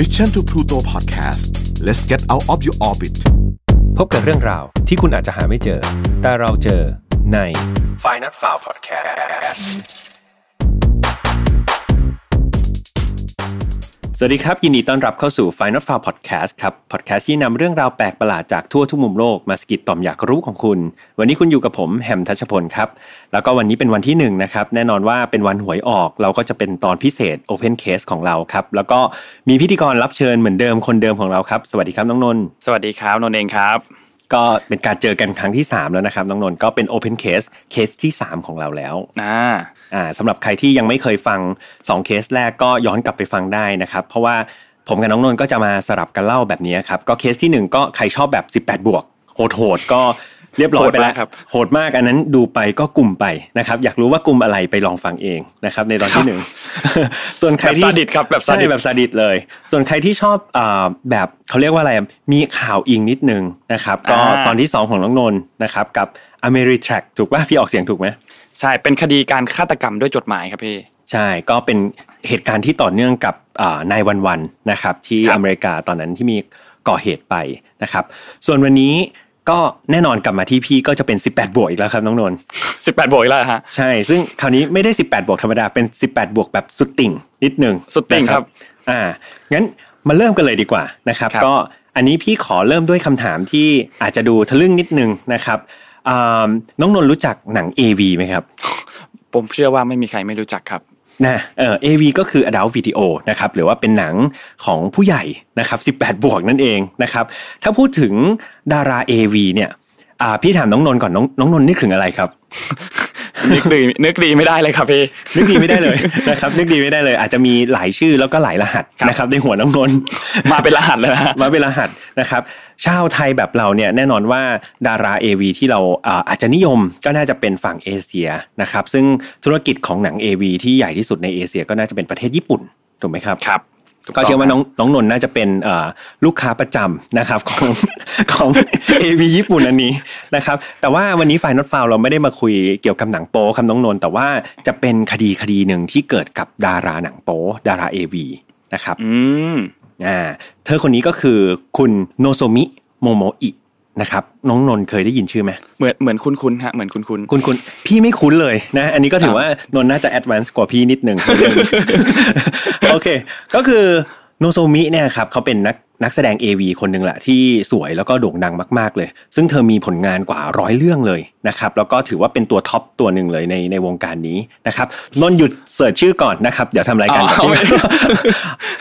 Mission to Pluto Podcast let's get out of your orbit พบกับเรื่องราวที่คุณอาจจะหาไม่เจอ แต่เราเจอใน f i n a l f i l e Podcast สวัสดีครับยินดีต้อนรับเข้าสู่ Final f a r Podcast ครับ Podcast ที่นำเรื่องราวแปลกประหลาดจากทั่วทุกมุมโลกมาสกิดต่อมอยากรู้ของคุณ วันนี้คุณอยู่กับผมแฮมทัชพลครับแล้วก็วันนี้เป็นวันที่1นนะครับ แน่นอนว่าเป็นวันหวยออก เราก็จะเป็นตอนพิเศษ Open Case ของเราครับแล้วก็มีพิธีกรรับเชิญเหมือนเดิมคนเดิมของเราครับ สวัสดีครับน้องนนท์สวัสดีครับนนท์เองครับ ก็เป็นการเจอกันครั้งที่3แล้วนะครับน้องนนท์ก็เป็น Open Case เคสที่3ของเราแล้วอ่าอ่าสำหรับใครที่ยังไม่เคยฟัง2เคสแรกก็ย้อนกลับไปฟังได้นะครับเพราะว่าผมกับน้องนนก็จะมาสลับกันเล่าแบบนี้ครับก็เคสที่ 1 ก็ใครชอบแบบ 18 บวกโหดๆก็เรียบร้อยไปแล้วครับโหดมากอันนั้นดูไปก็กลุ่มไปนะครับอยากรู้ว่ากลุ่มอะไรไปลองฟังเองนะครับในตอนที่หนึ่งส่วนใครที่ซาดิสครับแบบซาดิสแบบซาดิสเลย ส่วนใครที่ชอบแบบเขาเรียกว่าอะไรมีข่าวอิงนิดนึงนะครับก็ตอนที่สองของน้องนนนะครับกับอเมริทรักถูกป่ะพี่ออกเสียงถูกไหมใช่ เป็นคดีการฆาตกรรมด้วยจดหมายครับพี่ใช่ ก็เป็นเหตุการณ์ที่ต่อเนื่องกับนายวันวันนะครับ ที่อเมริกาตอนนั้นที่มีก่อเหตุไปนะครับ ส่วนวันนี้ก็แน่นอนกลับมาที่พี่ก็จะเป็น18บวกอีกแล้วครับน้องนนท์สิบวกอีกแล้วฮะใช่ซึ่งคราวนี้ไม่ได้18บวกธรรมดาเป็น18บวกแบบสุดติ่งนิดหนึ่งสุดติ่งครับอ่างั้นมาเริ่มกันเลยดีกว่านะครับ ก็อันนี้พี่ขอเริ่มด้วยคำถามที่อาจจะดูทะลึ่งนิดนึงนะครับน้องนนรู้จักหนัง AV ไหมครับผมเชื่อว่าไม่มีใครไม่รู้จักครับนะเอ่อ AV ก็คือ Adult Video นะครับหรือว่าเป็นหนังของผู้ใหญ่นะครับ18บวกนั่นเองนะครับถ้าพูดถึงดารา AV เนี่ยพี่ถามน้องนนก่อนน้องน้องนนนึกถึงอะไรครับนึกดีนึกดีไม่ได้เลยครับพี่นึกดีไม่ได้เลยนะครับนึกดีไม่ได้เลย อาจจะมีหลายชื่อแล้วก็หลายรหัสนะครับในหัวน้องนนมาเป็นรหัสเลยนะมาเป็นรหัสนะครับชาวไทยแบบเราเนี่ยแน่นอนว่าดารา AV ที่เราอาจจะนิยมก็น่าจะเป็นฝั่งเอเชียนะครับซึ่งธุรกิจของหนัง AV ที่ใหญ่ที่สุดในเอเชียก็น่าจะเป็นประเทศญี่ปุ่นถูกไหมครับครับ ก็เชื่อว่าน้องน้องนนท์น่าจะเป็นลูกค้าประจำนะครับของของเอวีญี่ปุ่นอันนี้นะครับ แต่ว่าวันนี้ไฟน์นอตฟาวเราไม่ได้มาคุยเกี่ยวกับหนังโป๊คำน้องนนท์แต่ว่าจะเป็นคดีคดีหนึ่งที่เกิดกับดาราหนังโป๊ดาราเอวีนะครับ อืมอ่าเธอคนนี้ก็คือคุณโนโซมิโมโมอินะครับน้องนนเคยได้ยินชื่อไหมเหมือนเหมือนคุณคุณฮะเหมือนคุณคุณคุณคุณพี่ไม่คุ้นเลยนะอันนี้ก็ถือว่า นนน่าจะแอดวานซ์กว่าพี่นิดหนึ่งโอเค ก็คือโนโซมิเนี่ยครับเขาเป็นนักนักแสดง AV คนหนึ่งแหละที่สวยแล้วก็โด่งดังมากๆเลย ซึ่งเธอมีผลงานกว่าร้อยเรื่องเลยนะครับ แล้วก็ถือว่าเป็นตัวท็อปตัวหนึ่งเลยในในวงการนี้นะครับนนหยุดเสิร์ชชื่อก่อนนะครับ เดี๋ยวทำรายการ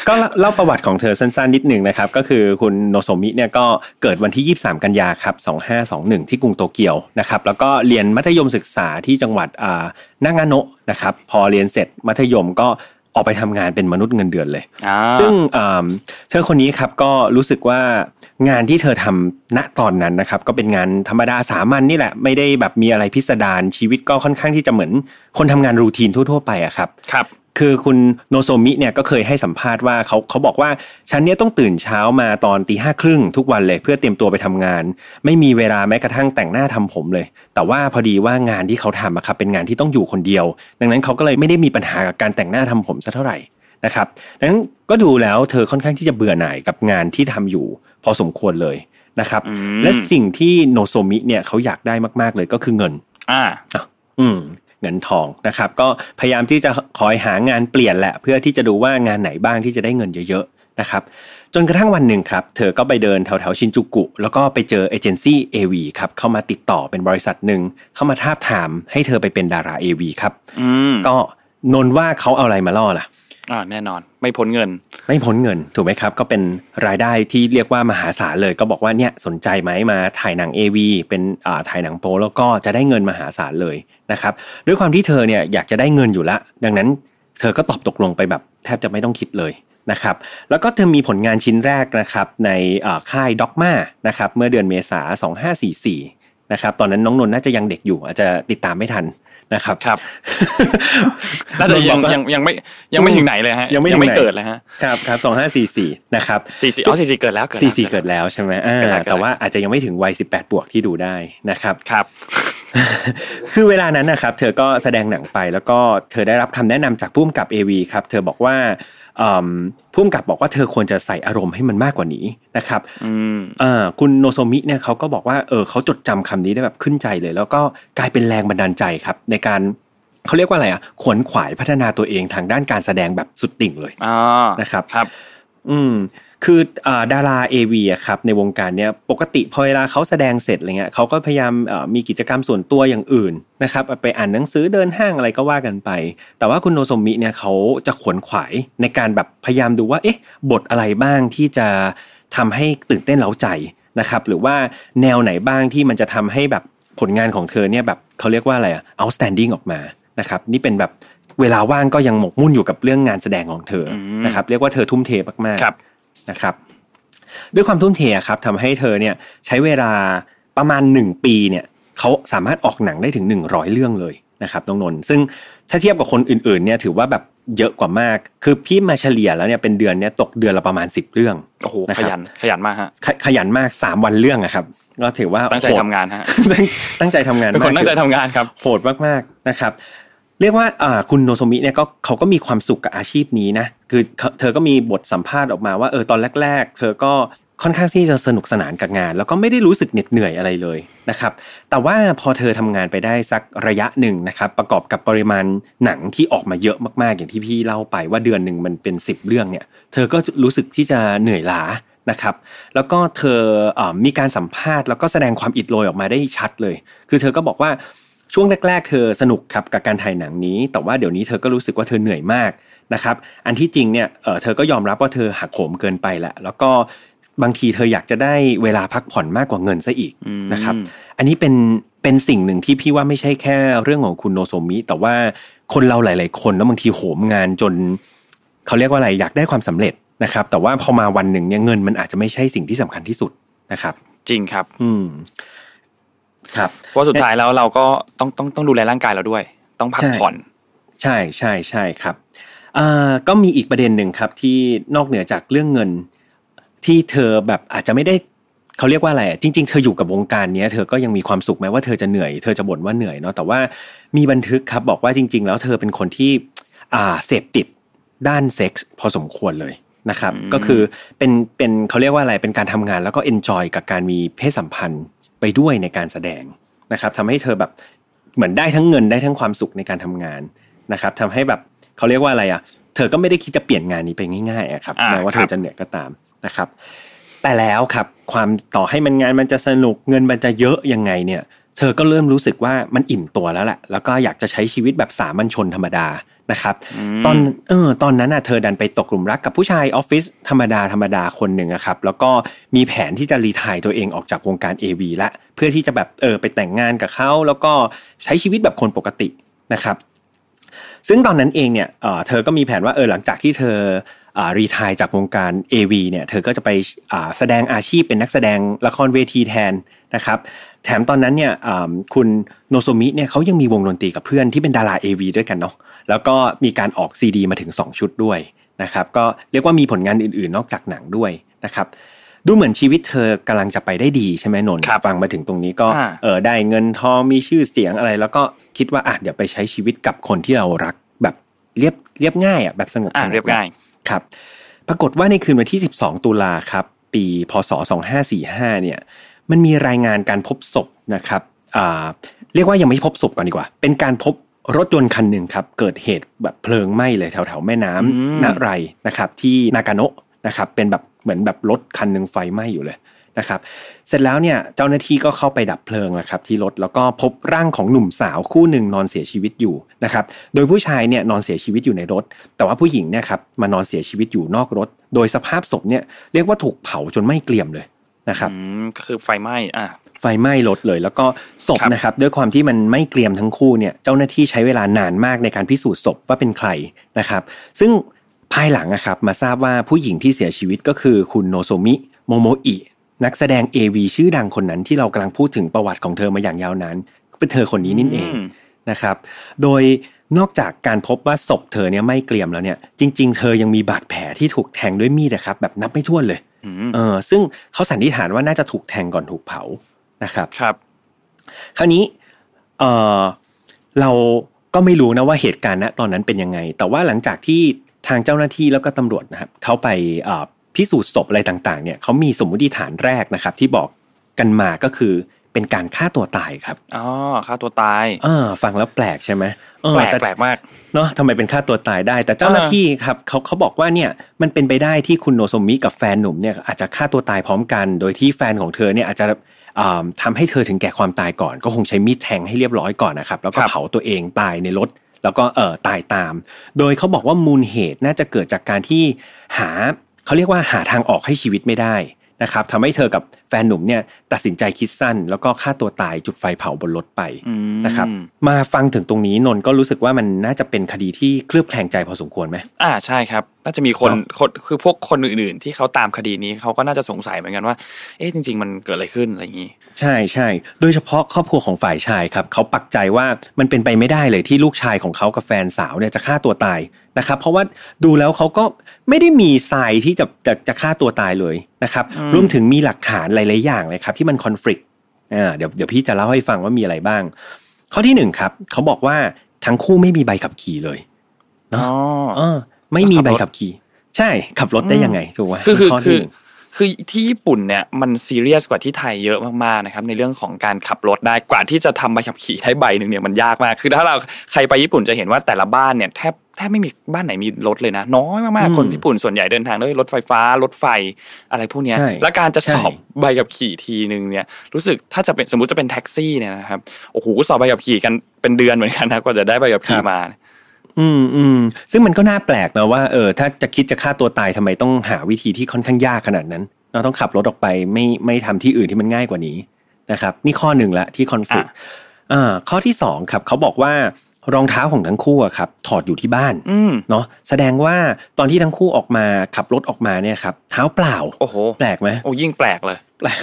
ก็เล่าประวัติของเธอสั้นๆนิดหนึ่งนะครับ ก็คือคุณโนโซมิเนี่ยก็เกิดวันที่ 23 กันยาครับ 2521 ที่กรุงโตเกียวนะครับแล้วก็เรียนมัธยมศึกษาที่จังหวัดนางาโนะนะครับพอเรียนเสร็จมัธยมก็ออกไปทำงานเป็นมนุษย์เงินเดือนเลย ซึ่งเธอคนนี้ครับก็รู้สึกว่างานที่เธอทำณตอนนั้นนะครับ ก็เป็นงานธรรมดาสามัญนนี่แหละไม่ได้แบบมีอะไรพิสดารชีวิตก็ค่อนข้างที่จะเหมือน คนทำงานรูทีนทั่วๆไปอะครับ ครับคือคุณโนโซมิเนี่ย ก็เคยให้สัมภาษณ์ว่าเขาเขาบอกว่าฉันเนี่ยต้องตื่นเช้ามาตอนตีห้าครึ่งทุกวันเลยเพื่อเตรียมตัวไปทำงาน ไม่มีเวลาแม้กระทั่งแต่งหน้าทำผมเลย แต่ว่าพอดีว่างานที่เขาทำอะครับเป็นงานที่ต้องอยู่คนเดียว ดังนั้นเขาก็เลยไม่ได้มีปัญหากับการแต่งหน้าทำผมสักเท่าไหร่นะครับ ดังนั้นก็ดูแล้วเธอค่อนข้างที่จะเบื่อหน่าย กับงานที่ทำอยู่ พอสมควรเลยนะครับ และสิ่งที่โนโซมิเนี่ยเขาอยากได้มากๆเลยก็คือเงิน อ่าอืมเงินทองนะครับ ก็พยายามที่จะคอยหางานเปลี่ยนแหละ เพื่อที่จะดูว่างานไหนบ้างที่จะได้เงินเยอะๆนะครับจนกระทั่งวันหนึ่งครับ เธอก็ไปเดินแถวๆชินจูกุ แล้วก็ไปเจอเอเจนซี่เอวีครับ เข้ามาติดต่อเป็นบริษัทหนึ่งเข้ามาทาบถามให้เธอไปเป็นดาราเอวีครับก็นนว่าเขาเอาอะไรมาล่อล่ะอ่าแน่นอนไม่พ้นเงินไม่พ้นเงินถูกไหมครับก็เป็นรายได้ที่เรียกว่ามหาศาลเลย ก็บอกว่าเนี่ยสนใจไหมมาถ่ายหนัง AV เป็นอ่าถ่ายหนังโปแล้วก็จะได้เงินมหาศาลเลยนะครับด้วยความที่เธอเนี่ยอยากจะได้เงินอยู่ละ ดังนั้นเธอก็ตอบตกลงไปแบบแทบจะไม่ต้องคิดเลยนะครับแล้วก็เธอมีผลงานชิ้นแรกนะครับในค่ายด็อกมานะครับเมื่อเดือนเมษา2544นะครับตอนนั้นน้องนนท์น่าจะยังเด็กอยู่ อาจจะติดตามไม่ทันนะครับ ครับ น่าจะยังยังยังไม่ยังไม่ถึงไหนเลยฮะยังไม่ถึงไหนเกิดเลยฮะครับครับสองห้าสี่สี่นะครับสี่สี่อ๋อสี่สี่เกิดแล้วสี่สี่เกิดแล้วใช่ไหมอ่าแต่ว่าอาจจะยังไม่ถึงวัยสิบแปดบวกที่ดูได้นะครับครับ คือเวลานั้นนะครับ เธอก็แสดงหนังไป แล้วก็เธอได้รับคำแนะนำจากผู้กำกับเอวีครับ เธอบอกว่าพุ่มกับบอกว่าเธอควรจะใส่อารมณ์ให้มันมากกว่านี้นะครับคุณโนโซมิเนี่ยเขาก็บอกว่าเออเขาจดจำคำนี้ได้แบบขึ้นใจเลย แล้วก็กลายเป็นแรงบันดาลใจครับ ในการเขาเรียกว่าอะไรอ่ะ ขวนขวายพัฒนาตัวเองทางด้านการแสดงแบบสุดติ่งเลยนะครับครับ อืมคือดาราเอวีครับในวงการเนี้ยปกติพอเวลาเขาแสดงเสร็จอะไรเงี้ยเขาก็พยายามมีกิจกรรมส่วนตัวอย่างอื่นนะครับไปอ่านหนังสือเดินห้างอะไรก็ว่ากันไป แต่ว่าคุณโนสมิเนี่ยเขาจะขวนขวายในการแบบพยายามดูว่าเอ๊ะบทอะไรบ้างที่จะทำให้ตื่นเต้นเล้าใจนะครับ หรือว่าแนวไหนบ้างที่มันจะทำให้แบบผลงานของเธอเนี่ยแบบเขาเรียกว่าอะไรอะ outstanding ออกมานะครับนี่เป็นแบบเวลาว่างก็ยังหมกมุ่นอยู่กับเรื่องงานแสดงของเธอนะครับ เรียกว่าเธอทุ่มเทมากๆนะครับด้วยความทุ่มเทครับทำให้เธอเนี่ยใช้เวลาประมาณ 1 ปีเนี่ยเขาสามารถออกหนังได้ถึง 100เรื่องเลยนะครับน้องนน ซึ่งถ้าเทียบกับคนอื่น ๆเนี่ยถือว่าแบบเยอะกว่ามาก คือพี่มาเฉลี่ยแล้วเนี่ยเป็นเดือนเนี่ยตกเดือนละประมาณ 10เรื่องโอ้โหขยันขยันมากฮะขยันมาก 3 วันเรื่องอะครับก็ถือว่าตั้งใจทำงานฮะตั้งใจทำงานเป็นคนตั้งใจทำงานครับโหดมากๆนะครับ เรียกว่าคุณโนโซมิเนี่ยก็เขาก็มีความสุขกับอาชีพนี้นะคือเธอก็มีบทสัมภาษณ์ออกมาว่าเออตอนแรก ๆ เธอก็ค่อนข้างที่จะสนุกสนานกับงาน แล้วก็ไม่ได้รู้สึกเหน็ดเหนื่อยอะไรเลยนะครับแต่ว่าพอเธอทำงานไปได้สักระยะหนึ่งนะครับประกอบกับปริมาณหนังที่ออกมาเยอะมากๆ อย่างที่พี่เล่าไปว่าเดือนหนึ่งมันเป็น10เรื่องเนี่ยเธอก็รู้สึกที่จะเหนื่อยล้านะครับ แล้วก็เธออมีการสัมภาษณ์แล้วก็แสดงความอิดโรยออกมาได้ชัดเลย คือเธอก็บอกว่าช่วงแรก ๆ เธอสนุกครับกับการถ่ายหนังนี้ แต่ว่าเดี๋ยวนี้เธอก็รู้สึกว่าเธอเหนื่อยมากนะครับอันที่จริงเนี่ยเเธอก็ยอมรับว่าเธอหักโหมเกินไปแหละแล้วก็บางทีเธออยากจะได้เวลาพักผ่อนมากกว่าเงินซะอีกนะครับ อันนี้เป็นเป็นสิ่งหนึ่งที่พี่ว่าไม่ใช่แค่ เรื่องของคุณโนโซมิแต่ว่าคนเราหลาย ๆ คนแล้วบางทีโหมงานจนเขาเรียกว่าอะไรอยากได้ความสำเร็จนะครับ แต่ว่าพอมาวันหนึ่งเนี่ยเงินมันอาจจะไม่ใช่สิ่งที่สำคัญที่สุดนะครับ จริงครับ อืม ครับเพราะสุดท้ายแล้วเราก็ต้องต้องต้องดูแลร่างกายเราด้วย ต้องพักผ่อน ใช่ใช่ใช่ครับก็มีอีกประเด็นหนึ่งครับที่นอกเหนือจากเรื่องเงินที่เธอแบบอาจจะไม่ได้เขาเรียกว่าอะไรจริงๆเธออยู่กับวงการนี้เธอก็ยังมีความสุขแม้ว่าเธอจะเหนื่อยเธอจะบ่นว่าเหนื่อยเนาะแต่ว่ามีบันทึกครับบอกว่าจริง ๆ แล้วเธอเป็นคนที่อ่าเสพติดด้านเซ็กส์พอสมควรเลยนะครับก็คือเป็นเป็นเขาเรียกว่าอะไรเป็นการทำงานแล้วก็เอนจอยกับการมีเพศสัมพันธ์ไปด้วยในการแสดงนะครับทำให้เธอแบบเหมือนได้ทั้งเงินได้ทั้งความสุขในการทำงานนะครับทำให้แบบเขาเรียกว่าอะไรอ่ะ เธอก็ไม่ได้คิดจะเปลี่ยนงานนี้ไปง่ายๆครับแม้ว่าเธอจะเหนื่อยก็ตามนะครับ แต่แล้วครับ ความต่อให้มันงานมันจะสนุกเงินมันจะเยอะยังไงเนี่ย เธอก็เริ่มรู้สึกว่ามันอิ่มตัวแล้วแหละ แล้วก็อยากจะใช้ชีวิตแบบสามัญชนธรรมดานะครับ ตอนเออตอนนั้นอ่ะเธอดันไปตกกลุ่มรักกับผู้ชายออฟฟิศธรรมดาธรรมดาคนหนึ่งครับ แล้วก็มีแผนที่จะรีทายตัวเองออกจากวงการ AV ละ เพื่อที่จะแบบเออไปแต่งงานกับเขาแล้วก็ใช้ชีวิตแบบคนปกตินะครับซึ่งตอนนั้นเองเนี่ยเธอก็มีแผนว่าเออหลังจากที่เธอรีทายจากวงการ AV เนี่ย เธอก็จะไปแสดงอาชีพเป็นนักแสดงละครเวทีแทนนะครับ แถมตอนนั้นเนี่ยคุณโนโซมิเนี่ยเขายังมีวงดนตรีกับเพื่อนที่เป็นดารา AV ด้วยกันเนาะ แล้วก็มีการออกซีดีมาถึง 2 ชุดด้วยนะครับ ก็เรียกว่ามีผลงานอื่นๆนอกจากหนังด้วยนะครับดูเหมือนชีวิตเธอกำลังจะไปได้ดีใช่ไหมนนท์ฟังมาถึงตรงนี้ก็เออได้เงินทองมีชื่อเสียงอะไร แล้วก็คิดว่าอ่ะเดี๋ยวไปใช้ชีวิตกับคนที่เรารักแบบเรียบเรียบง่ายอ่ะแบบสงบสงบเรียบง่ายครับ ปรากฏว่าในคืนวันที่ 12 ตุลาครับ ปีพศ 2545เนี่ยมันมีรายงานการพบศพนะครับอ่าเรียกว่ายังไม่พบศพก่อนดีกว่า เป็นการพบรถยนต์คันหนึ่งครับเกิดเหตุแบบเพลิงไหม้เลยแถวแถวแม่น้ำนาไรนะครับ ที่นากาโนะนะครับ เป็นแบบเหมือนแบบรถคันหนึ่งไฟไหม้อยู่เลยนะครับ เสร็จแล้วเนี่ยเจ้าหน้าที่ก็เข้าไปดับเพลิงนะครับ ที่รถแล้วก็พบร่างของหนุ่มสาวคู่หนึ่งนอนเสียชีวิตอยู่นะครับโดยผู้ชายเนี่ยนอนเสียชีวิตอยู่ในรถ แต่ว่าผู้หญิงเนี่ยครับมานอนเสียชีวิตอยู่นอกรถ โดยสภาพศพเนี่ยเรียกว่าถูกเผาจนไม่เกลี่ยมเลยนะครับคือไฟไหม้อ่ะไฟไหม้รถเลยแล้วก็ศพนะครับด้วยความที่มันไม่เกลี่ยมทั้งคู่เนี่ย เจ้าหน้าที่ใช้เวลานานมากในการพิสูจน์ศพว่าเป็นใครนะครับ ซึ่งภายหลังนะครับมาทราบว่าผู้หญิงที่เสียชีวิตก็คือคุณโนโซมิโมโมอิ นักแสดง a ีชื่อดังคนนั้น ที่เรากำลังพูดถึงประวัติของเธอมาอย่างยาวนานเป็นเธอคนนี้นี่นเองนะครับ โดยนอกจากการพบว่าศพเธอเนี่ยไม่เกลี่ยมแล้วเนี่ย จริง ๆเธอยังมีบาดแผลที่ถูกแทงด้วยมีดนะครับ แบบนับไม่ถ้วนเลยเออซึ่งเขาสันนิษฐานว่าน่าจะถูกแทงก่อนถูกเผานะครับครับคราวนี้เออเราก็ไม่รู้นะว่าเหตุการณ์ณตอนนั้นเป็นยังไง แต่ว่าหลังจากที่ทางเจ้าหน้าที่แล้วก็ตำรวจนะครับเขาไปพิสูจน์ศพอะไรต่างๆเนี่ยเขามีสมมติฐานแรกนะครับที่บอกกันมาก็คือเป็นการฆ่าตัวตายครับอ๋อฆ่าตัวตายเออฟังแล้วแปลกใช่ไหมแปลกแปลกมากเนาะทำไมเป็นฆ่าตัวตายได้ แต่เจ้าหน้าที่ครับเขาเขาบอกว่าเนี่ยมันเป็นไปได้ที่คุณโนซมิกับแฟนหนุ่มเนี่ยอาจจะฆ่าตัวตายพร้อมกันโดยที่แฟนของเธอเนี่ยอาจจะทำให้เธอถึงแก่ความตายก่อนก็คงใช้มีดแทงให้เรียบร้อยก่อนนะครับแล้วก็เผาตัวเองตายในรถแล้วก็ เอ่อ ตายตาม โดยเขาบอกว่ามูลเหตุน่าจะเกิดจากการที่หา เขาเรียกว่าหาทางออกให้ชีวิตไม่ได้นะครับทำให้เธอกับแฟนหนุ่มเนี่ยตัดสินใจคิดสั้น แล้วก็ฆ่าตัวตายจุดไฟเผาบนรถไปนะครับ มาฟังถึงตรงนี้นนก็รู้สึกว่ามันน่าจะเป็นคดีที่เคลือบแคลงใจพอสมควรไหมอ่า ใช่ครับน่าจะมีคนคนคือพวกคนอื่น ๆ ที่เขาตามคดีนี้เขาก็น่าจะสงสัยเหมือนกันว่าเอ๊ะจริงๆมันเกิดอะไรขึ้นอะไรอย่างนี้ใช่ใช่โดยเฉพาะครอบครัวของฝ่ายชายครับ เขาปักใจว่ามันเป็นไปไม่ได้เลยที่ลูกชายของเขากับแฟนสาวเนี่ยจะฆ่าตัวตายนะครับ เพราะว่าดูแล้วเขาก็ไม่ได้มีทรายที่จะจะจะฆ่าตัวตายเลยนะครับรวมถึงมีหลักฐานหลายๆอย่างเลยครับ ที่มันคอนฟ lict อ่าเดี๋ยวเดี๋ยวพี่จะเล่าให้ฟังว่ามีอะไรบ้าง ข้อที่หนึ่งครับ เขาบอกว่าทั้งคู่ไม่มีใบขับขี่เลยเนาะไม่มีใบขับขี่ ใช่ขับรถได้ยังไงถูกไหมคือคือคือที่ญี่ปุ่นเนี่ยมันซีเรียสกว่าที่ไทยเยอะมากๆนะครับ ในเรื่องของการขับรถได้กว่าที่จะทำใบขับขี่ได้ใบหนึ่งเนี่ยมันยากมาก คือถ้าเราใครไปญี่ปุ่นจะเห็นว่าแต่ละบ้านเนี่ยแทบแทบไม่มีบ้านไหนมีรถเลยนะน้อยมากๆคนญี่ปุ่นส่วนใหญ่เดินทางด้วยรถไฟฟ้ารถไฟอะไรพวกนี้และการจะสอบใบขับขี่ทีหนึ่งเนี่ย รู้สึกถ้าจะเป็นสมมติจะเป็นแท็กซี่เนี่ยนะครับโอ้โหสอบใบขับขี่กันเป็นเดือนเหมือนกันนะกว่าจะได้ใบขับขี่มาอืมอืม ซึ่งมันก็น่าแปลกนะว่าเออ ถ้าจะคิดจะฆ่าตัวตายทำไมต้องหาวิธีที่ค่อนข้างยากขนาดนั้นเราต้องขับรถออกไปไม่ไม่ทำที่อื่นที่มันง่ายกว่านี้นะครับนี่ข้อหนึ่งละ ที่คอนฟ lict อ่าข้อที่สองครับเขาบอกว่ารองเท้าของทั้งคู่ครับ ถอดอยู่ที่บ้านเนาะแสดงว่าตอนที่ทั้งคู่ออกมา ขับรถออกมาเนี่ยครับ เท้าเปล่าโอ้โหแปลกไหมโอ้ยิ่งแปลกเลยแปลก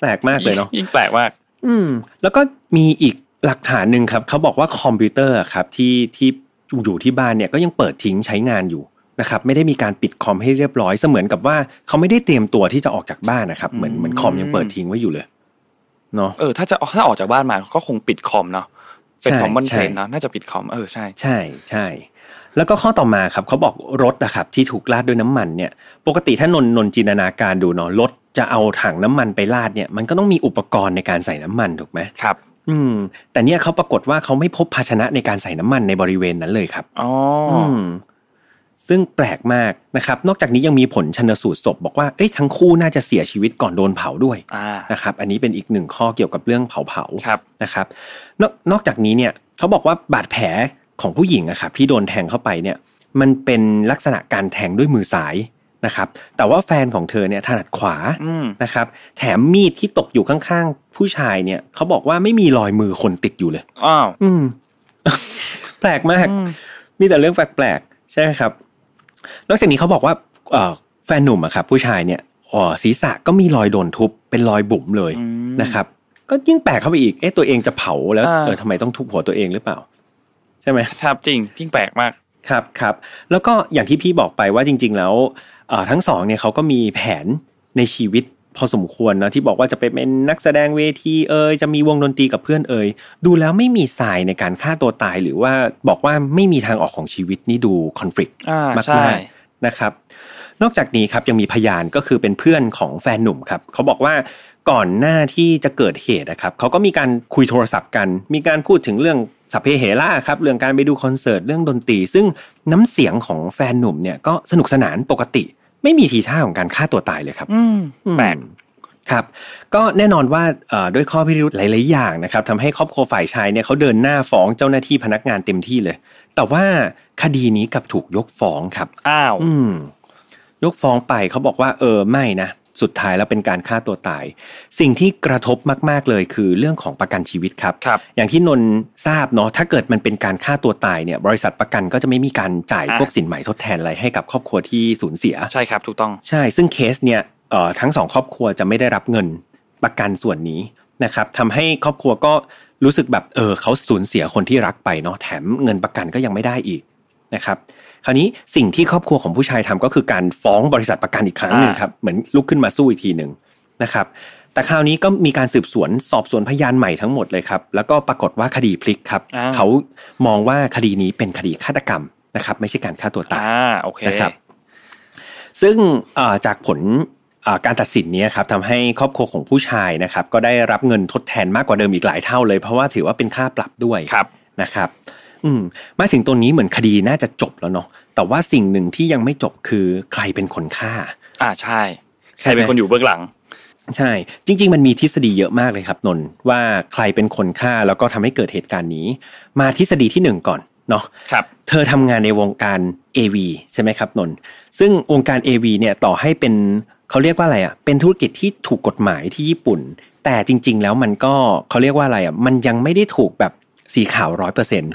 แปลกมากเลยเนาะยิ่งแปลกมากอืม แล้วก็มีอีกหลักฐานหนึ่งครับเขาบอกว่าคอมพิวเตอร์ครับที่ที่อยู่ที่บ้านเนี่ยก็ยังเปิดทิ้งใช้งานอยู่นะครับ ไม่ได้มีการปิดคอมให้เรียบร้อยเสมือนกับว่าเขาไม่ได้เตรียมตัวที่จะออกจากบ้านนะครับเหมือนเหมือนคอมยังเปิดทิ้งไว้อยู่เลยเนาะเออ ถ้าจะถ้าออกจากบ้านมาก็คงปิดคอมเนาะเป็นคองมันเซนเนาะน่าจะปิดคอมเออใช่ใช่ใช่แล้วก็ข้อต่อมาครับเขาบอกรถนะครับ ที่ถูกลาดด้วยน้ำมันเนี่ย ปกติถ้านนนจินนาการดูเนาะรถจะเอาถังน้ำมันไปลาดเนี่ย มันก็ต้องมีอุปกรณ์ในการใส่น้ำมันถูกไหมครับอืมแต่เนี่ยเขาปรากฏว่าเขาไม่พบภาชนะในการใส่น้ำมันในบริเวณนั้นเลยครับอ๋อซึ่งแปลกมากนะครับ นอกจากนี้ยังมีผลชนสูตรศพบอกว่าเอ้ยทั้งคู่น่าจะเสียชีวิตก่อนโดนเผาด้วยนะครับ อันนี้เป็นอีกหนึ่งข้อเกี่ยวกับเรื่องเผาเผานะครับนอกนอกจากนี้เนี่ยเขาบอกว่าบาดแผลของผู้หญิงอะครับที่โดนแทงเข้าไปเนี่ย มันเป็นลักษณะการแทงด้วยมือสายนะครับ แต่ว่าแฟนของเธอเนี่ยถนัดขวา นะครับ แถมมีดที่ตกอยู่ข้างๆ ผู้ชายเนี่ย เขาบอกว่าไม่มีรอยมือคนติดอยู่เลย อ้าวอืม แปลกมาก มีแต่เรื่องแปลกๆ ใช่ไหมครับ นอกจากนี้เขาบอกว่าแฟนหนุ่มอะครับผู้ชายเนี่ยอ๋อศีรษะก็มีรอยโดนทุบ เป็นรอยบุ๋มเลย นะครับ ก็ยิ่งแปลกเข้าไปอีก เอ๊ะ ตัวเองจะเผาแล้วเออทำไมต้องทุบหัวตัวเองหรือเปล่า ใช่ไหมครับ จริงยิ่งแปลกมาก ครับครับ แล้วก็อย่างที่พี่บอกไปว่าจริง ๆ แล้วทั้งสองเนี่ยเขาก็มีแผนในชีวิตพอสมควรนะที่บอกว่าจะไปเป็นนักแสดงเวทีเอ่ยจะมีวงดนตรีกับเพื่อนเอ่ยดูแล้วไม่มีสายในการฆ่าตัวตาย หรือว่าบอกว่าไม่มีทางออกของชีวิตนี่ดูคอนฟ lict มากมากนะครับ นอกจากนี้ครับยังมีพยานก็คือเป็นเพื่อนของแฟนหนุ่มครับเขาบอกว่าก่อนหน้าที่จะเกิดเหตุนะครับเขาก็มีการคุยโทรศัพท์กันมีการพูดถึงเรื่องสัพเพเหระครับเรื่องการไปดูคอนเสิร์ตเรื่องดนตรี ซึ่งน้ำเสียงของแฟนหนุ่มเนี่ยก็สนุกสนานปกติ ไม่มีทีท่าของการฆ่าตัวตายเลยครับแปลกครับ ก็แน่นอนว่าด้วยข้อพิรุธหลายๆอย่างนะครับทำให้ครอบครัวฝ่ายชายเนี่ยเขาเดินหน้าฟ้องเจ้าหน้าที่พนักงานเต็มที่เลย แต่ว่าคดีนี้กลับถูกยกฟ้องครับ อ้าวยกฟ้องไปเขาบอกว่าเออไม่นะสุดท้ายแล้วเป็นการฆ่าตัวตาย สิ่งที่กระทบมาก ๆเลยคือเรื่องของประกันชีวิตครับรบอย่างที่นนทราบเนาะถ้าเกิดมันเป็นการฆ่าตัวตายเนี่ยบริษัทประกันก็จะไม่มีการจ่ายพวกสินใหม่ทดแทนอะไรให้กับครอบครัวที่สูญเสียใช่ครับถูกต้องใช่ ซึ่งเคสเนี่ยทั้งสองครอบครัวจะไม่ได้รับเงินประกันส่วนนี้นะครับทำให้ครอบครัวก็รู้สึกแบบเออเขาสูญเสียคนที่รักไปเนาะแถมเงินประกันก็ยังไม่ได้อีกะครับคราวนี้สิ่งที่ครอบครัวของผู้ชายทำก็คือการฟ้องบริษัทประกันอีกครั้งหนึ่งครับ เหมือนลุกขึ้นมาสู้อีกทีหนึ่งนะครับ แต่คราวนี้ก็มีการสืบสวนสอบสวนพยานใหม่ทั้งหมดเลยครับ แล้วก็ปรากฏว่าคดีพลิกครับ เขามองว่าคดีนี้เป็นคดีฆาตกรรมนะครับ ไม่ใช่การฆ่าตัวตายนะครับซึ่งจากผลการตัดสินนี้ครับทำให้ครอบครัวของผู้ชายนะครับ ก็ได้รับเงินทดแทนมากกว่าเดิมอีกหลายเท่าเลย เพราะว่าถือว่าเป็นค่าปรับด้วยนะครับอืมมาถึงตัวนี้เหมือนคดีน่าจะจบแล้วเนาะแต่ว่าสิ่งหนึ่งที่ยังไม่จบคือใครเป็นคนฆ่า อ่าใช่ ใครเป็นคนอยู่เบื้องหลัง ใช่จริง ๆ มันมีทฤษฎีเยอะมากเลยครับนน ว่าใครเป็นคนฆ่าแล้วก็ทำให้เกิดเหตุการณ์นี้ มาทฤษฎีที่หนึ่งก่อนเนาะครับ เธอทำงานในวงการ a ีใช่ไหมครับ นน ซึ่งวงการ a ีเนี่ยต่อให้เป็นเขาเรียกว่าอะไรอ่ะเป็นธุรกิจที่ถูกกฎหมายที่ญี่ปุ่น แต่จริง ๆ แล้วมันก็เขาเรียกว่าอะไรอ่ะ มันยังไม่ได้ถูกแบบสีขาวร้อยเปอร์เซ็นต์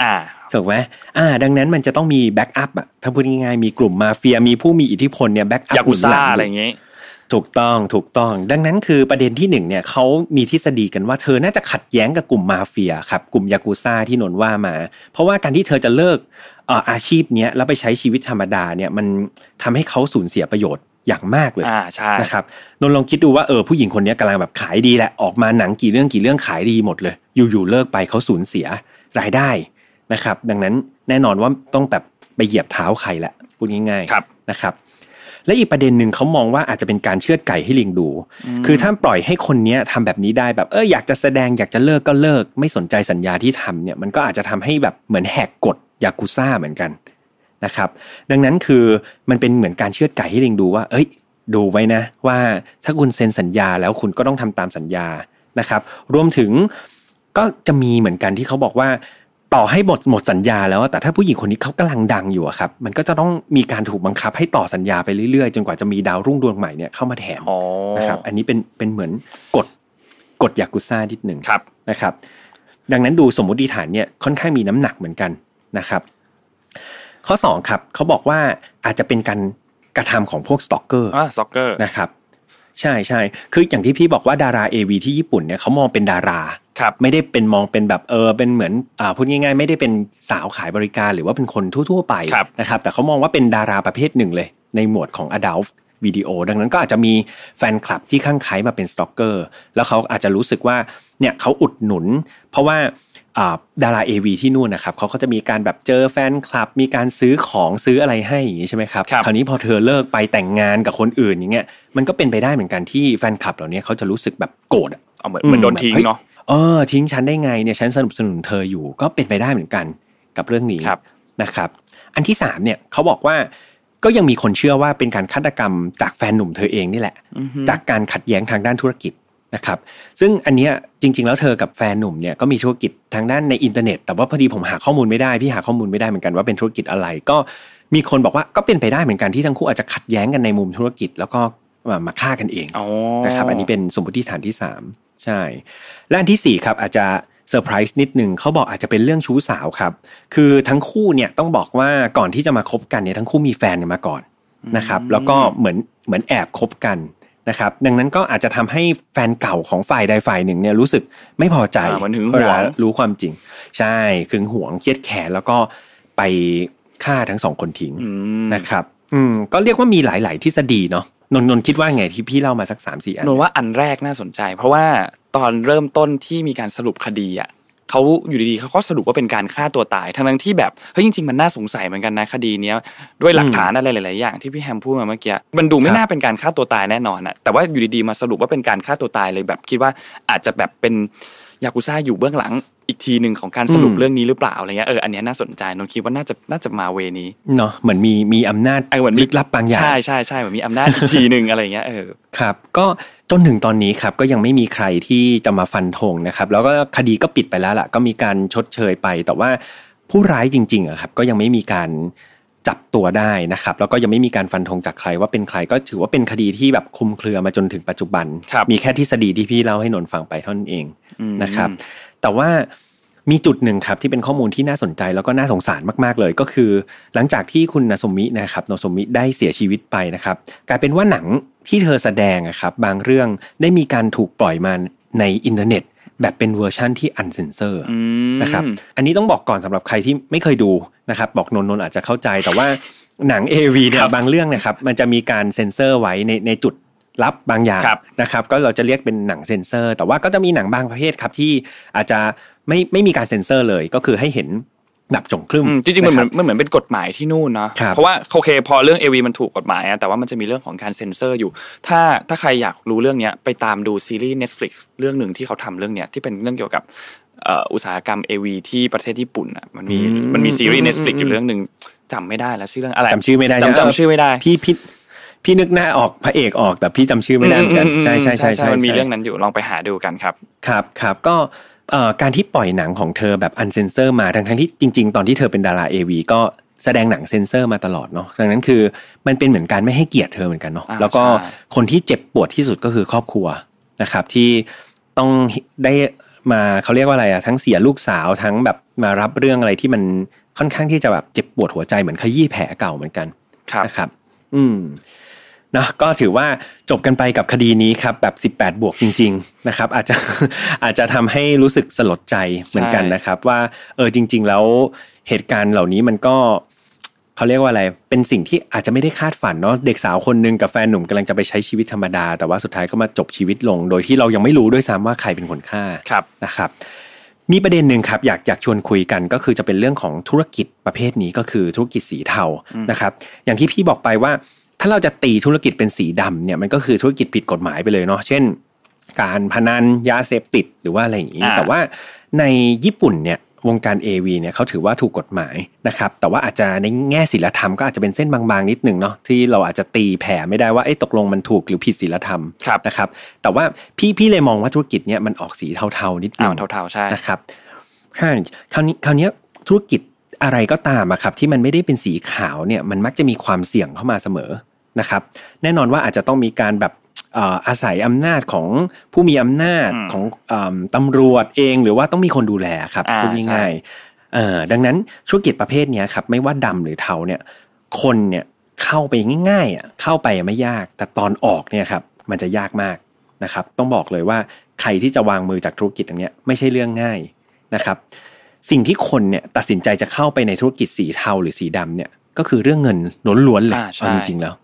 ถูกไหมอ่า ดังนั้นมันจะต้องมีแบ็กอัพอ่ะถ้าพูดง่ายๆ มีกลุ่มมาเฟีย มีผู้มีอิทธิพลเนี่ยแบ็กอัพยากุซ่าอะไรอย่างเงี้ยถูกต้อง ถูกต้อง ดังนั้นคือประเด็นที่หนึ่งเนี่ยเขามีทฤษฎีกันว่าเธอน่าจะขัดแย้งกับกลุ่มมาเฟียครับ กลุ่มยากูซ่าที่นนว่ามา เพราะว่าการที่เธอจะเลิกอาชีพเนี้ย แล้วไปใช้ชีวิตธรรมดาเนี่ย มันทำให้เขาสูญเสียประโยชน์อย่างมากเลยนะครับนนลองคิดดูว่าเออผู้หญิงคนนี้กำลังแบบขายดีแหละออกมาหนังกี่เรื่องกี่เรื่องขายดีหมดเลย อยู่ๆเลิกไปเขาสูญเสียรายได้นะครับ ดังนั้นแน่นอนว่าต้องแบบไปเหยียบเท้าใครแหละพูดง่ายๆนะครับ และอีกประเด็นหนึ่งเขามองว่าอาจจะเป็นการเชือดไก่ให้ลิงดู คือถ้าปล่อยให้คนนี้ทำแบบนี้ได้แบบเอออยากจะแสดงอยากจะเลิกก็เลิก ไม่สนใจสัญญาที่ทำเนี่ยมันก็อาจจะทำให้แบบเหมือนแหกกฎยากุซ่าเหมือนกันนะครับดังนั้นคือมันเป็นเหมือนการเชือดไก่ให้ลิงดูว่า เอ้ย ดูไว้นะว่าถ้าคุณเซ็นสัญญาแล้วคุณก็ต้องทำตามสัญญานะครับรวมถึงก็จะมีเหมือนกันที่เขาบอกว่าต่อให้หมดหมดสัญญาแล้วแต่ถ้าผู้หญิงคนนี้เขากำลังดังอยู่ครับ มันก็จะต้องมีการถูกบังคับ ให้ต่อสัญญาไปเรื่อยๆจนกว่าจะมีดาวรุ่งดวงใหม่เนี่ยเข้ามาแถมนะครับอันนี้เป็นเป็นเหมือนกฎกฎยากุซ่านิดหนึ่งนะครับ ดังนั้นดูสมมติฐานเนี่ยค่อนข้างมีน้ำหนักเหมือนกันนะครับข้อ2ครับเขาบอกว่าอาจจะเป็นการกระทำของพวกสตอกเกอร์อ่าสตอกเกอร์นะครับใช่ใช่คืออย่างที่พี่บอกว่าดารา AV ที่ญี่ปุ่นเนี่ยเขามองเป็นดาราครับ ไม่ได้เป็นมองเป็นแบบเออ เป็นเหมือนอ่าพูดง่าย ๆไม่ได้เป็นสาวขายบริการหรือว่าเป็นคนทั่วๆไปนะครับ แต่เขามองว่าเป็นดาราประเภทหนึ่งเลย ในหมวดของ adult วิดีโอ ดังนั้นก็อาจจะมีแฟนคลับที่ข้างไขมาเป็นสตอกเกอร์แล้วเขาอาจจะรู้สึกว่าเนี่ยเขาอุดหนุน เพราะว่าดารา AV ที่นู่นนะครับเขาก็จะมีการแบบเจอแฟนคลับมีการซื้อของซื้ออะไรให้อย่างนี้ใช่ไหมครับคราวนี้พอเธอเลิกไปแต่งงานกับคนอื่นอย่างเงี้ยมันก็เป็นไปได้เหมือนกันที่แฟนคลับเหล่านี้เขาจะรู้สึกแบบโกรธเหมือนโดนทิ้งเนาะเออทิ้งฉันได้ไงเนี่ยฉันสนับสนุนเธออยู่ก็เป็นไปได้เหมือนกันกับเรื่องนี้นะครับ อันที่สามเนี่ยเขาบอกว่าก็ยังมีคนเชื่อว่าเป็นการฆาตกรรมจากแฟนหนุ่มเธอเองนี่แหละ จากการขัดแย้งทางด้านธุรกิจนะครับ ซึ่งอันเนี้ยจริง ๆ แล้วเธอกับแฟนหนุ่มเนี่ยก็มีธุรกิจทางด้านในอินเทอร์เน็ต แต่ว่าพอดีผมหาข้อมูลไม่ได้พี่หาข้อมูลไม่ได้เหมือนกันว่าเป็นธุรกิจอะไร ก็มีคนบอกว่าก็เป็นไปได้เหมือนกันที่ทั้งคู่อาจจะขัดแย้งกันในมุมธุรกิจแล้วก็มาฆ่ากันเองนะครับ อันนี้เป็นสมมติฐานที่สาม ใช่และอันที่สี่ครับอาจจะเซอร์ไพรส์นิดหนึ่งเขาบอกอาจจะเป็นเรื่องชู้สาวครับคือทั้งคู่เนี่ยต้องบอกว่าก่อนที่จะมาคบกันเนี่ยทั้งคู่มีแฟนกันมาก่อนนะครับแล้วก็เหมือนเหมือนแอบคบกันนะครับดังนั้นก็อาจจะทำให้แฟนเก่าของฝ่ายใดฝ่ายหนึ่ง เนี่ยรู้สึกไม่พอใจมันาึงหวงรู้ความจริง ใช่คึงหวงเครียดแค้นแล้วก็ไปฆ่าทั้งสองคนทิ้งนะครับอืมก็เรียกว่ามีหลายๆทฤษฎีเนาะนนนคิดว่าไงที่พี่เล่ามาสักสามสี่อันนนว่าอันแรกน่าสนใจ เพราะว่าตอนเริ่มต้นที่มีการสรุปคดีอ่ะเขาอยู่ดีๆเขาก็สรุปว่าเป็นการฆ่าตัวตายทั้งที่แบบเฮ้ยจริง ๆ มันน่าสงสัยเหมือนกันนะคดีเนี้ยด้วยหลักฐานอะไรหลายๆอย่างที่พี่แฮมพูดมาเมื่อกี้มันดูไม่น่าเป็นการฆ่าตัวตายแน่นอนอ่ะแต่ว่าอยู่ดีๆมาสรุปว่าเป็นการฆ่าตัวตายเลยแบบคิดว่าอาจจะแบบเป็นยากุซ่าอยู่เบื้องหลังอีกทีหนึ่งของการสรุปเรื่องนี้หรือเปล่าอะไรเงี้ยเอออันนี้น่าสนใจนนคิดว่าน่าจะน่าจะมาเวนี้เนาะเหมือนมีมีอำนาจไอ้เหมือนลึกลับบางอย่างใช่ใช่ใช่เหมือนมีอำนาจอีกทีหนึ่งอะไรเงี้ยเออครับก็จนถึงตอนนี้ครับ ก็ยังไม่มีใครที่จะมาฟันธงนะครับ แล้วก็คดีก็ปิดไปแล้วล่ะก็มีการชดเชยไป แต่ว่าผู้ร้ายจริง ๆอะครับก็ยังไม่มีการจับตัวได้นะครับ แล้วก็ยังไม่มีการฟันธงจากใคร ว่าเป็นใครก็ถือว่าเป็นคดีที่แบบคุมเครือมาจนถึงปัจจุบันมีแค่ทฤษฎีที่พี่เล่าให้นนฟังไปเท่านั้นเองนะครับแต่ว่ามีจุดหนึ่งครับที่เป็นข้อมูลที่น่าสนใจแล้วก็น่าสงสารมากๆ เลย ก็คือ หลังจากที่คุณนสมินะครับนสมิได้เสียชีวิตไปนะครับกลายเป็นว่าหนังที่เธอแสดงครับบางเรื่องได้มีการถูกปล่อยมาในอินเทอร์เน็ต แบบเป็นเวอร์ชั่นที่อันเซนเซอร์นะครับอันนี้ต้องบอกก่อนสำหรับใครที่ไม่เคยดูนะครับบอกนนนอาจจะเข้าใจ แต่ว่าหนัง AV เนี่ยบางเรื่องนะครับมันจะมีการเซ็นเซอร์ไว้ในในจุดลับบางอย่างนะครับ ก็เราจะเรียกเป็นหนังเซ็นเซอร์ แต่ว่าก็จะมีหนังบางประเภทครับที่อาจจะไม่ไม่มีการเซ็นเซอร์เลย ก็คือให้เห็นหนักจงครึ่มจริง ๆมันเหมือนมันเหมือนเป็นกฎหมายที่นู่นเนาะเพราะว่าโอเค พอเรื่องเอวีมันถูกกฎหมายะแต่ว่ามันจะมีเรื่องของการเซ็นเซอร์อยู่ ถ้าถ้าใครอยากรู้เรื่องเนี้ย ไปตามดูซีรีส์ Netflix เรื่องหนึ่งที่เขาทำเรื่องเนี้ยที่เป็นเรื่องเกี่ยวกับอุตสาหกรรม AV ที่ประเทศญี่ปุ่นอ่ะมันมีมันมีซีรีส์ Netflix อยู่เรื่องหนึ่งจำไม่ได้แล้วชื่อเรื่องอะไรจำชื่อไม่ได้จำจำชื่อไม่ได้พี่พี่พี่นึกหน้าออกพระเอกออกแต่พี่จำชื่อไม่ได้เหมือนกันใช่ใช่ใช่ใช่มันมีเรื่องนั้นอยู่ลองไปหาดูกันครับ ครับครับก็การที่ปล่อยหนังของเธอแบบอันเซนเซอร์มาทั้งทั้งที่จริงๆตอนที่เธอเป็นดาราเอวีก็แสดงหนังเซนเซอร์มาตลอดเนาะดังนั้นคือมันเป็นเหมือนการไม่ให้เกียรติเธอเหมือนกันเนาะแล้วก็คนที่เจ็บปวดที่สุดก็คือครอบครัวนะครับ ที่ต้องได้มาเขาเรียกว่าอะไรอะทั้งเสียลูกสาวทั้งแบบมารับเรื่องอะไรที่มันค่อนข้างที่จะแบบเจ็บปวดหัวใจเหมือนขยี้แผลเก่าเหมือนกันนะครับอืมนะก็ถือว่าจบกันไปกับคดีนี้ครับ แบบ 18 บวกจริงๆ นะครับ อาจจะอาจจะทำให้รู้สึกสลดใจเหมือนกันนะครับ ว่าเออจริงๆแล้วเหตุการณ์เหล่านี้มันก็เขาเรียกว่าอะไร เป็นสิ่งที่อาจจะไม่ได้คาดฝันเนาะเด็กสาวคนหนึ่งกับแฟนหนุ่มกำลังจะไปใช้ชีวิตธรรมดา แต่ว่าสุดท้ายก็มาจบชีวิตลง โดยที่เรายังไม่รู้ด้วยซ้ำว่าใครเป็นคนฆ่าครับนะครับ มีประเด็นหนึ่งครับ อยากอยากชวนคุยกันก็คือจะเป็นเรื่องของธุรกิจประเภทนี้ก็คือธุรกิจสีเทานะครับ อย่างที่พี่บอกไปว่าถ้าเราจะตีธุรกิจเป็นสีดำเนี่ยมันก็คือธุรกิจผิดกฎหมายไปเลยเนาะเช่น การพนันยาเสพติดหรือว่าอะไรอย่างนี้ แต่ว่าในญี่ปุ่นเนี่ยวงการ AV เนี่ยเขาถือว่าถูกกฎหมายนะครับ แต่ว่าอาจจะในแง่ศีลธรรมก็อาจจะเป็นเส้นบางๆนิดหนึ่งเนาะที่เราอาจจะตีแผ่ไม่ได้ว่าไอ้ตกลงมันถูกหรือผิดศีลธรรมนะครับ แต่ว่าพี่พี่เลยมองว่าธุรกิจเนี่ยมันออกสีเทาๆ นิดนึงเทาๆใช่นะครับ คราวนี้คราวนี้ธุรกิจอะไรก็ตามอะครับ ที่มันไม่ได้เป็นสีขาวเนี่ยมันมักจะมีความเสี่ยงเข้ามาเสมอนะครับแน่นอนว่าอาจจะต้องมีการแบบอาศัยอำนาจของผู้มีอำนาจของตำรวจเองหรือว่าต้องมีคนดูแลครับพูดง่ายๆดังนั้นธุรกิจประเภทนี้ครับไม่ว่าดำหรือเทาเนี่ยคนเนี่ยเข้าไปง่ายๆเข้าไปไม่ยากแต่ตอนออกเนี่ยครับมันจะยากมากนะครับต้องบอกเลยว่าใครที่จะวางมือจากธุรกิจองเนี้ไม่ใช่เรื่องง่ายนะครับสิ่งที่คนเนี่ยตัดสินใจจะเข้าไปในธุรกิจสีเทาหรือสีดำเนี่ยก็คือเรื่องเงินล้วนๆแหละจริงๆแล้ว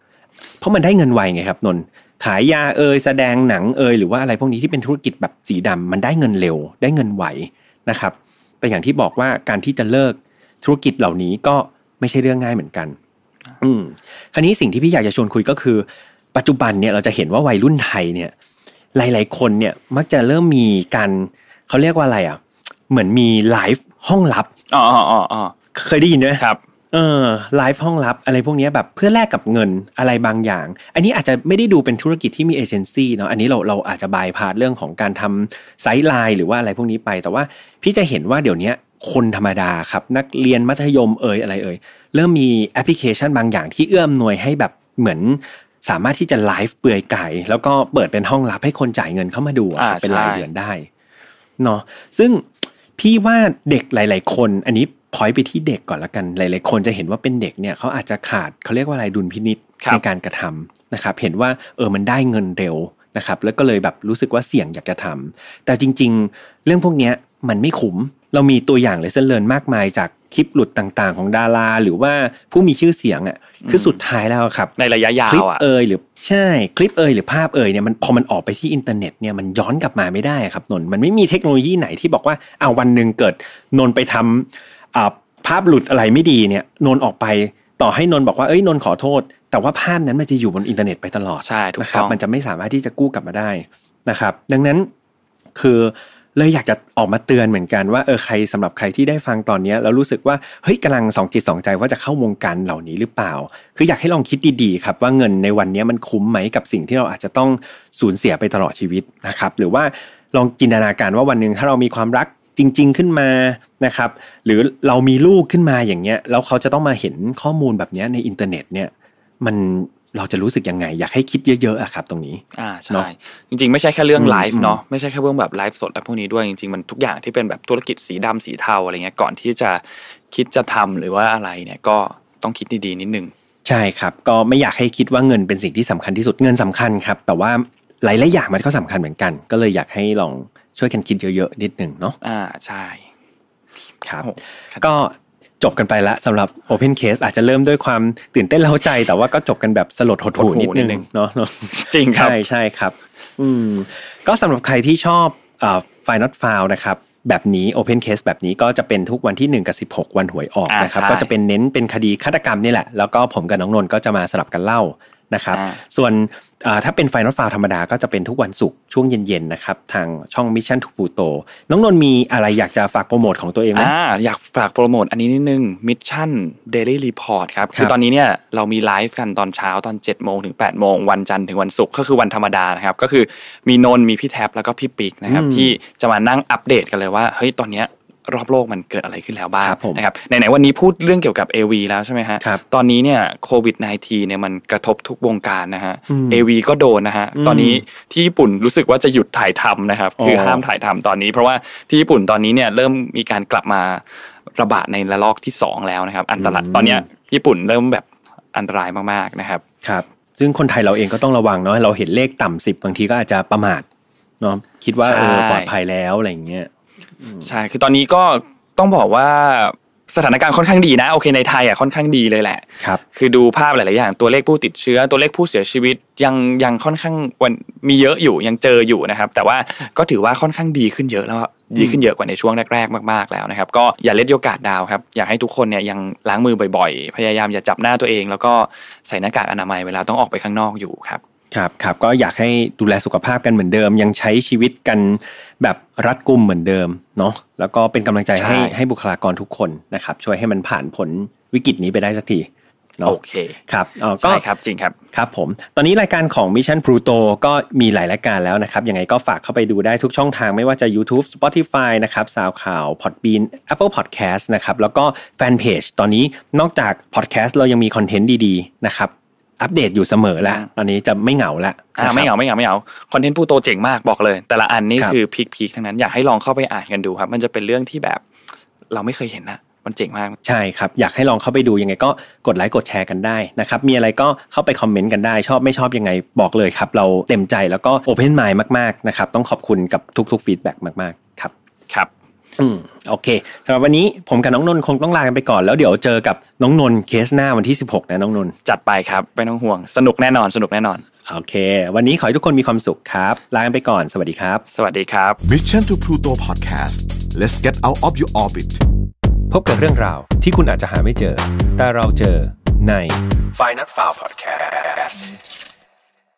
เพราะมันได้เงินไวไงครับ นนขายยาเอยแสดงหนังเอยหรือว่าอะไรพวกนี้ที่เป็นธุรกิจแบบสีดำมันได้เงินเร็วได้เงินไวนะครับแต่อย่างที่บอกว่าการที่จะเลิกธุรกิจเหล่านี้ก็ไม่ใช่เรื่องง่ายเหมือนกัน อืม คราวนี้สิ่งที่พี่อยากจะชวนคุยก็คือ ปัจจุบันเนี่ยเราจะเห็นว่าวัยรุ่นไทยเนี่ย หลาย ๆคนเนี่ยมักจะเริ่มมีการเขาเรียกว่าอะไรอ่ะ เหมือนมีไลฟ์ห้องลับ อ๋ออ๋ออ๋อเคยได้ยินไหมครับออไลฟ์ห้องลับอะไรพวกนี้แบบเพื่อแลกกับเงินอะไรบางอย่าง อันนี้อาจจะไม่ได้ดูเป็นธุรกิจที่มีเอเจนซี่เนาะอันนี้เราเราอาจจะบายพาดเรื่องของการทำไซต์ไลน์หรือว่าอะไรพวกนี้ไป แต่ว่าพี่จะเห็นว่าเดี๋ยวนี้คนธรรมดาครับนักเรียนมัธยมเอ่ยอะไรเอ่ยเริ่มมีแอปพลิเคชันบางอย่างที่เอื้อมหน่วยให้แบบเหมือนสามารถที่จะไลฟ์เปลือยไก่ แล้วก็เปิดเป็นห้องลับให้คนจ่ายเงินเข้ามาดูเป็นรายเดือนได้เนาะซึ่งพี่ว่าเด็กหลาย ๆ คน อันนี้พอยไปที่เด็กก่อนละกันหลายๆคนจะเห็นว่าเป็นเด็กเนี่ยเขาอาจจะขาดเขาเรียกว่าอะไรดุลพินิษในการกระทำนะครับ เห็นว่าเออมันได้เงินเร็วนะครับ แล้วก็เลยแบบรู้สึกว่าเสี่ยงอยากจะทำ แต่จริง ๆ เรื่องพวกนี้มันไม่ขุมเรามีตัวอย่างเลยเส้นเลินมากมายจากคลิปหลุดต่างๆ ของดารา หรือว่าผู้มีชื่อเสียงอ่ะคือสุดท้ายแล้วครับ ในระยะยาวคลิปเอ่ยหรือ ใช่คลิปเอ่ยหรือภาพเอ่ยเนี่ยมันพอมันออกไปที่อินเทอร์เน็ตเนี่ยมันย้อนกลับมาไม่ได้ครับนนมันไม่มีเทคโนโลยีไหนที่บอกว่าเอาวันหนึ่งเกิดนนไปทำภาพหลุดอะไรไม่ดีเนี่ยนนออกไปต่อให้นนบอกว่าเอ้ยนนขอโทษ แต่ว่าภาพนั้นมันจะอยู่บนอินเทอร์เน็ตไปตลอดใช่ถูกต้องมันจะไม่สามารถที่จะกู้กลับมาได้นะครับ ดังนั้นคือเลยอยากจะออกมาเตือนเหมือนกันว่าเออใครสำหรับใครที่ได้ฟังตอนนี้แล้วรู้สึกว่าเฮ้ยกำลังสองจิตสองใจ ว่าจะเข้าวงการเหล่านี้หรือเปล่าคืออยากให้ลองคิดดีๆครับว่าเงินในวันนี้มันคุ้มไหมกับสิ่งที่เราอาจจะต้องสูญเสียไปตลอดชีวิตนะครับหรือว่าลองจินตนาการว่าวันหนึ่งถ้าเรามีความรักจริงๆขึ้นมานะครับหรือเรามีลูกขึ้นมาอย่างเงี้ยแล้วเขาจะต้องมาเห็นข้อมูลแบบเนี้ยในอินเทอร์เน็ตเนี่ย มันเราจะรู้สึกยังไง อยากให้คิดเยอะๆอะครับตรงนี้ อ่าใช่จริงๆไม่ใช่แค่เรื่องไลฟ์เนาะไม่ใช่แค่เรื่องแบบไลฟ์สดอะพวกนี้ด้วยจริงๆมันทุกอย่างที่เป็นแบบธุรกิจสีดำสีเทาอะไรเงี้ยก่อนที่จะคิดจะทำหรือว่าอะไรเนี่ยก็ต้องคิดดีๆนิดนึงใช่ครับ ก็ไม่อยากให้คิดว่าเงินเป็นสิ่งที่สำคัญที่สุดเงินสำคัญครับ แต่ว่าหลายๆอย่างมันก็สำคัญเหมือนกันก็เลยอยากให้ลองช่วยกันคิดเยอะๆนิดหนึ่งเนาะ อ่าใช่ ครับ ก็จบกันไปละสำหรับ Open Case อาจจะเริ่มด้วยความตื่นเต้นเล้าใจแต่ว่าก็จบกันแบบสลดหดหูนิดนึงเนาะจริงครับ ใช่ใช่ครับ อืมก็สำหรับใครที่ชอบอ่าไฟนอตฟาวนะครับแบบนี้ Open Case แบบนี้ก็จะเป็นทุกวันที่1กับ16 วันหวยออกนะครับ ก็จะเป็นเน้นเป็นคดีฆาตกรรมนี่แหละ แล้วก็ผมกับน้องนนท์ก็จะมาสลับกันเล่านะครับ ส่วนถ้าเป็นไฟนอตฟาวธรรมดาก็จะเป็นทุกวันศุกร์ช่วงเย็นๆนะครับทางช่องมิชชั่นทูปูโตน้องนนมีอะไรอยากจะฝากโปรโมทของตัวเองไหมอ่า อยากฝากโปรโมท อันนี้นิดนึง มิชชั่นเดลี่รีพอร์ตครับ คือตอนนี้เนี่ยเรามีไลฟ์กันตอนเช้าตอน7จ็ดโมงถึง8ปดโมงวันจันทร์ถึงวันศุกร์ก็คือวันธรรมดานะครับ ก็คือมีนนมีพี่แท็บแล้วก็พี่ปิ๊กนะครับที่จะมานั่งอัปเดตกันเลยว่าเฮ้ยตอนเนี้ยรอบโลกมันเกิดอะไรขึ้นแล้วบ้างนะครับ ไหนๆวันนี้พูดเรื่องเกี่ยวกับ AV แล้วใช่ไหมฮะ ตอนนี้เนี่ยโควิด -19 เนี่ยมันกระทบทุกวงการนะฮะ AV ก็โดนนะฮะ ตอนนี้ที่ญี่ปุ่นรู้สึกว่าจะหยุดถ่ายทำนะครับ คือห้ามถ่ายทำตอนนี้ เพราะว่าที่ญี่ปุ่นตอนนี้เนี่ยเริ่มมีการกลับมาระบาดในระลอกที่ 2 แล้วนะครับ อันตรายตอนนี้ญี่ปุ่นเริ่มแบบอันตรายมากๆนะครับ ครับ ซึ่งคนไทยเราเองก็ต้องระวังเนาะ เราเห็นเลขต่ำสิบบางทีก็อาจจะประมาทเนาะ คิดว่าเออปลอดภัยแล้วอะไรอย่างเงี้ยใช่ คือตอนนี้ก็ต้องบอกว่าสถานการณ์ค่อนข้างดีนะ โอเคในไทยอ่ะค่อนข้างดีเลยแหละ ครับ คือดูภาพหลาย ๆ อย่างตัวเลขผู้ติดเชื้อตัวเลขผู้เสียชีวิตยังยังค่อนข้างวันมีเยอะอยู่ยังเจออยู่นะครับ แต่ว่าก็ถือว่าค่อนข้างดีขึ้นเยอะแล้วดีขึ้นเยอะกว่าในช่วงแรก ๆ มาก ๆ แล้วนะครับ ก็อย่าเล็ดโอกาสดาวครับอยากให้ทุกคนเนี่ยยังล้างมือบ่อย ๆ พยายามอย่าจับหน้าตัวเอง แล้วก็ใส่หน้ากากอนามัยเวลาต้องออกไปข้างนอกอยู่ครับครับครับก็อยากให้ดูแลสุขภาพกันเหมือนเดิม ยังใช้ชีวิตกันแบบรัดกุมเหมือนเดิม เนาะแล้วก็เป็นกำลังใจใให้ให้บุคลากรทุกคนนะครับ ช่วยให้มันผ่านผลวิกฤตนี้ไปได้สักทีเนาะโอเคครับอ๋อก็ใช่ครับ จริงครับครับ ผม ตอนนี้รายการของมิชชั่นพลูโตก็มีหลายรายการแล้วนะครับ ยังไงก็ฝากเข้าไปดูได้ทุกช่องทางไม่ว่าจะ YouTube Spotify นะครับซาวข่าว Podbean Apple Podcast นะครับแล้วก็แฟนเพจตอนนี้นอกจากพอดแคสต์เรายังมีคอนเทนต์ดีๆนะครับอัปเดตอยู่เสมอละตอนนี้จะไม่เหงาละอ่าไม่เหงาไม่เหงาไม่เหงาคอนเทนต์ปูโตเจ๋งมากบอกเลยแต่ละอันนี่คือพีคๆทั้งนั้นอยากให้ลองเข้าไปอ่านกันดูครับ มันจะเป็นเรื่องที่แบบเราไม่เคยเห็นนะมันเจ๋งมาก ใช่ครับ อยากให้ลองเข้าไปดูยังไงก็ กดไลค์กดแชร์ กันได้นะครับ มีอะไรก็เข้าไปคอมเมนต์กันได้ชอบไม่ชอบยังไงบอกเลยครับ เราเต็มใจแล้วก็โอเพนไมล์มากๆนะครับต้องขอบคุณกับทุกๆฟีดแบ็กมากๆครับอืมโอเคสำหรับวันนี้ผมกับน้องนนท์คงต้องลากันไปก่อน แล้วเดี๋ยวเจอกับน้องนนท์เคสหน้าวันที่ 16นะน้องนนท์จัดไปครับไม่ต้องห่วงสนุกแน่นอนสนุกแน่นอนโอเค วันนี้ขอให้ทุกคนมีความสุขครับลากันไปก่อนสวัสดีครับ สวัสดีครับ Mission to Pluto Podcast let's get out of your orbit พบกับเรื่องราวที่คุณอาจจะหาไม่เจอ แต่เราเจอใน f i n a l f o u l Podcast